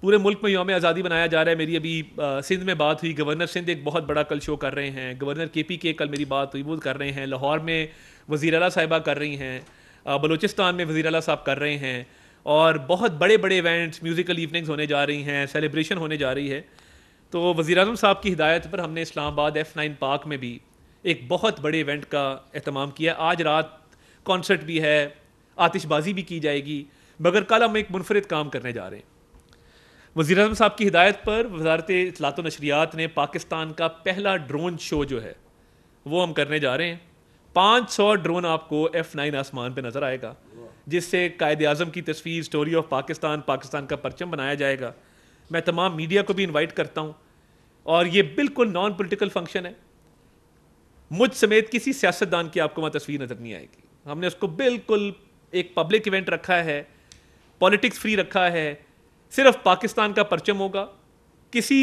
पूरे मुल्क में योम आज़ादी बनाया जा रहा है मेरी अभी सिंध में बात हुई गवर्नर सिंध एक बहुत बड़ा कल शो कर रहे हैं गवर्नर के पी के कल मेरी बात हुई वो कर रहे हैं लाहौर में वज़ी अला साहिबा कर रही हैं बलूचिस्तान में वज़ी अला साहब कर रहे हैं और बहुत बड़े बड़े इवेंट्स म्यूज़िकल इवनिंग्स होने जा रही हैं सेलिब्रेशन होने जा रही है तो वज़ी अजम साहब की हिदायत पर हमने इस्लामाबाद एफ़ नाइन पार्क में भी एक बहुत बड़े इवेंट का अहतमाम किया आज रात कॉन्सर्ट भी है आतिशबाजी भी की जाएगी मगर कल हम एक मुनफरद काम करने जा रहे हैं वजी अजम साहब की हिदायत पर वजारत इतलात नशरियात ने पाकिस्तान का पहला ड्रोन शो जो है वो हम करने जा रहे हैं पाँच सौ ड्रोन आपको एफ़ नाइन आसमान पर नज़र आएगा जिससे कायद अजम की तस्वीर स्टोरी ऑफ पाकिस्तान पाकिस्तान का परचम बनाया जाएगा मैं तमाम मीडिया को भी इन्वाइट करता हूँ और ये बिल्कुल नॉन पोलिटिकल फंक्शन है मुझ समेत किसी सियासतदान की आपको वहाँ तस्वीर नज़र नहीं आएगी हमने उसको बिल्कुल एक पब्लिक इवेंट रखा है पॉलिटिक्स फ्री रखा है सिर्फ पाकिस्तान का परचम होगा किसी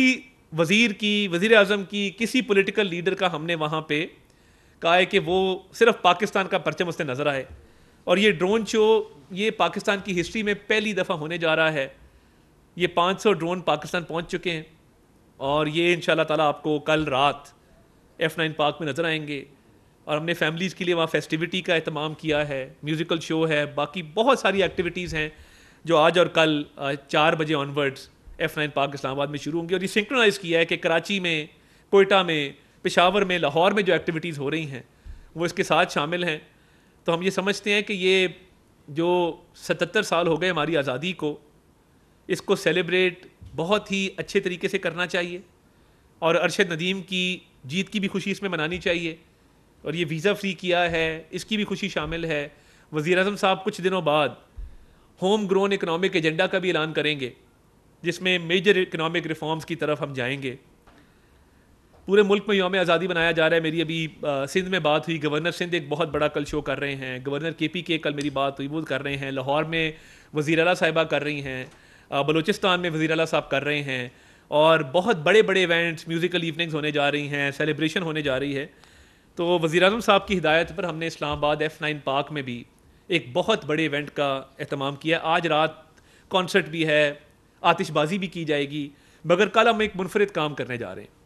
वज़ीर की वज़ी अजम की किसी पोलिटिकल लीडर का हमने वहाँ पर कहा है कि वो सिर्फ पाकिस्तान का परचम उससे नज़र आए और ये ड्रोन शो ये पाकिस्तान की हिस्ट्री में पहली दफ़ा होने जा रहा है ये 500 ड्रोन पाकिस्तान पहुंच चुके हैं और ये इन ताला आपको कल रात एफ़ नाइन पार्क में नज़र आएंगे और हमने फैमिलीज़ के लिए वहाँ फेस्टिविटी का अहतमाम किया है म्यूज़िकल शो है बाकी बहुत सारी एक्टिविटीज़ हैं जो आज और कल चार बजे onwards F nine park Islamabad में शुरू होंगी और ये सिंक्रोनाइज़ किया है कि कराची में कोयटा में पेशावर में लाहौर में जो एक्टिविटीज़ हो रही हैं वो इसके साथ शामिल हैं तो हम ये समझते हैं कि ये जो सतर साल हो गए हमारी आज़ादी को इसको सेलिब्रेट बहुत ही अच्छे तरीके से करना चाहिए और अरशद नदीम की जीत की भी खुशी इसमें मनानी चाहिए और ये वीज़ा फ्री किया है इसकी भी खुशी शामिल है वज़ी अजम साहब कुछ दिनों बाद होम ग्रोन इकनॉमिक एजेंडा का भी ऐलान करेंगे जिसमें मेजर इकनॉमिक रिफॉर्म्स की तरफ हम जाएंगे पूरे मुल्क में योम आज़ादी बनाया जा रहा है मेरी अभी सिंध में बात हुई गवर्नर सिंध एक बहुत बड़ा कल शो कर रहे हैं गवर्नर के पी के कल मेरी बात हुई वो कर रहे हैं लाहौर में वज़ी अला साहिबा कर रही हैं बलूचिस्तान में वज़ी अला साहब कर रहे हैं और बहुत बड़े बड़े इवेंट्स म्यूज़िकल इवनिंग्स होने जा रही हैं सेलिब्रेशन होने जा रही है तो वज़ी अजम साहब की हिदायत पर हमने इस्लामाबाद एफ़ नाइन पार्क में भी एक बहुत बड़े इवेंट का अहतमाम किया आज रात कॉन्सर्ट भी है आतिशबाजी भी की जाएगी मगर कल हम एक मुनफरद काम करने जा रहे हैं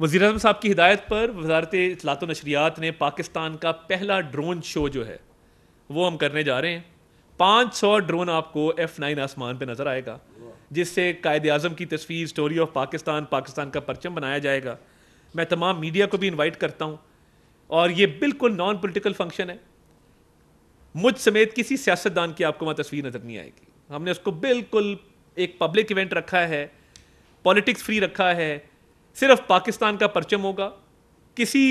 वज़ी अजम साहब की हिदायत पर वजारत इतलात नशरियात ने पाकिस्तान का पहला ड्रोन शो जो है वो हम करने जा रहे हैं पाँच सौ ड्रोन आपको एफ़ नाइन आसमान पर नज़र आएगा जिससे कायद अजम की तस्वीर स्टोरी ऑफ पाकिस्तान पाकिस्तान का परचम बनाया जाएगा मैं तमाम मीडिया को भी इन्वाइट करता हूँ और ये बिल्कुल नॉन पोलिटिकल फंक्शन है मुझ समेत किसी सियासतदान की आपको वहाँ तस्वीर नज़र नहीं आएगी हमने उसको बिल्कुल एक पब्लिक इवेंट रखा है पॉलिटिक्स फ्री रखा है सिर्फ पाकिस्तान का परचम होगा किसी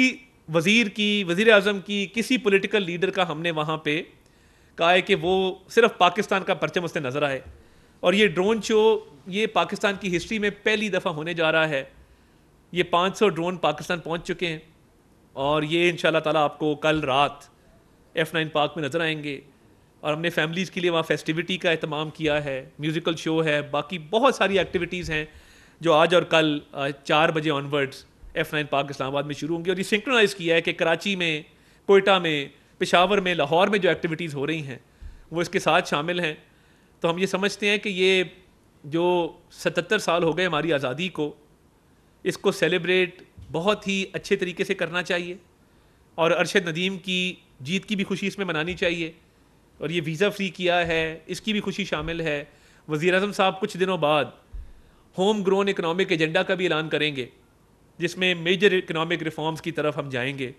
वज़ीर की वजीर अजम की किसी पोलिटिकल लीडर का हमने वहाँ पे कहा है कि वो सिर्फ पाकिस्तान का परचम उसने नज़र आए और ये ड्रोन शो ये पाकिस्तान की हिस्ट्री में पहली दफ़ा होने जा रहा है ये 500 ड्रोन पाकिस्तान पहुंच चुके हैं और ये इन ताला आपको कल रात एफ़ नाइन पार्क में नज़र आएंगे और हमने फैमिलीज़ के लिए वहाँ फेस्टिविटी का अहतमाम किया है म्यूज़िकल शो है बाकी बहुत सारी एक्टिविटीज़ हैं जो आज और कल चार बजे onwards F nine park Islamabad में शुरू होंगी और ये सिंक्रोनाइज़ किया है कि कराची में कोयटा में पेशावर में लाहौर में जो एक्टिविटीज़ हो रही हैं वो इसके साथ शामिल हैं तो हम ये समझते हैं कि ये जो सतर साल हो गए हमारी आज़ादी को इसको सेलिब्रेट बहुत ही अच्छे तरीके से करना चाहिए और अरशद नदीम की जीत की भी खुशी इसमें मनानी चाहिए और ये वीज़ा फ्री किया है इसकी भी खुशी शामिल है वज़ी अजम साहब कुछ दिनों बाद होम ग्रोन इकनॉमिक एजेंडा का भी ऐलान करेंगे जिसमें मेजर इकनॉमिक रिफॉर्म्स की तरफ हम जाएंगे